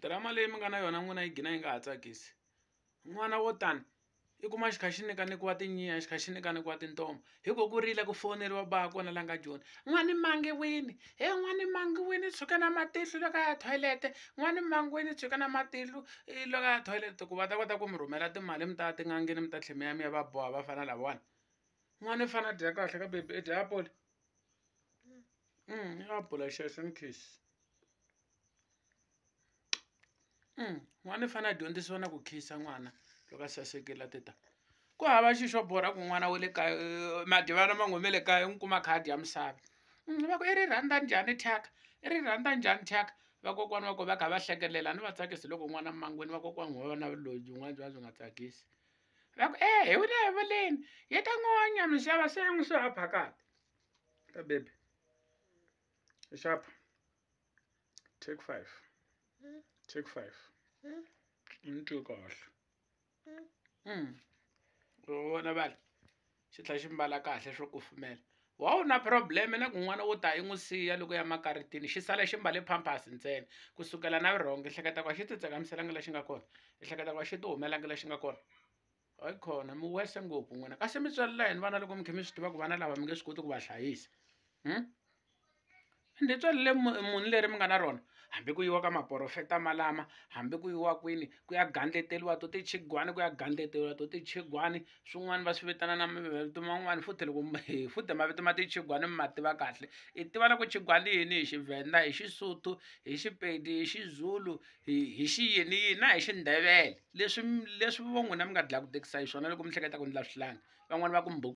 dirama leyi mi nga na yona n'wina yi gina yi nga ha tsakisi n'wana wo tani i kuma xi kha xi nikanikiwa tinyiya xi kha xi nikanikiwa tintomo hi ku ku rile ku fowuneriwa baha kona la nga joni n'wani mangiwini he n'wani mangiwini tshuka na matihlo loko ya thoyilete n'wani mangiwini tshuka na matihlo loko ya thoyilete ku va ta kota ku mi rhumela timali mi ta tingangeni mi ta tlhe mi ya mi ya va boha va fana lavawani n'wani i fane a dya kahle ka bebe i dya apole um mm. mm, i apula xexo ni khisi n'wana hmm, i fanele a dyondzisiwa na ku khisa n'wana loko a sasekela teta ku hava xi xo borha ku n'wana we le kaya eh, madivana ma n'wi me le kaya n'wi kuma khadi ya misava hmm, va ku i ri rhandza njhani thyaka i ri rhandza njhani thyaka vakokwana va ku va kha va hlekelela ni va tsakisi loko n'wana mangweni vakokwana va va na loyi byin'wana byi va byi nga tsakisi va ku e hi wule hi vuleni yi ta n'wi wanya misava se n'wi swi haphakati ta bebe xapa take five take five nto kahle vona hmm. vale xi tlhela xi mbala kahle swo kufumela wa wu na problem na ku n'wana wo ta yi n'wi siya loko ya makaritini xi sala xi mbale pampas ntsena kusukela na virhongo ehleketaka xi ti tsekamiselangela xi nga kona ehleketaka xi ti humelangela xi nga kona hayi khona mi wese ngopfu n'wina kasi mi tswelela hini vana loko mi khe mi swi tiva ku vana lava mi nge swi koti ku va hlayisa um ni tswali le muni leri mi nga na rona hambi ku yiwa ka maprofeta malama hambi ku yiwa kwini ku ya gandleteliwa to tichigwani ku ya gandleteliwa to tichigwani swin'wana va swi vitana na mavito man'wana futhi loko futhi mavito ma tichigwani mi ma tiva kahle i tiva na ku chigwani yini hi xivhenda hi xisuthu hi xipedi hi xizulu hi xiyiniyini na hi xindhevele leswi leswi va n'wina mi nga dlaya ku tekisa hi swona loko mi hleketa ku ndla swihlanga van'wana va ku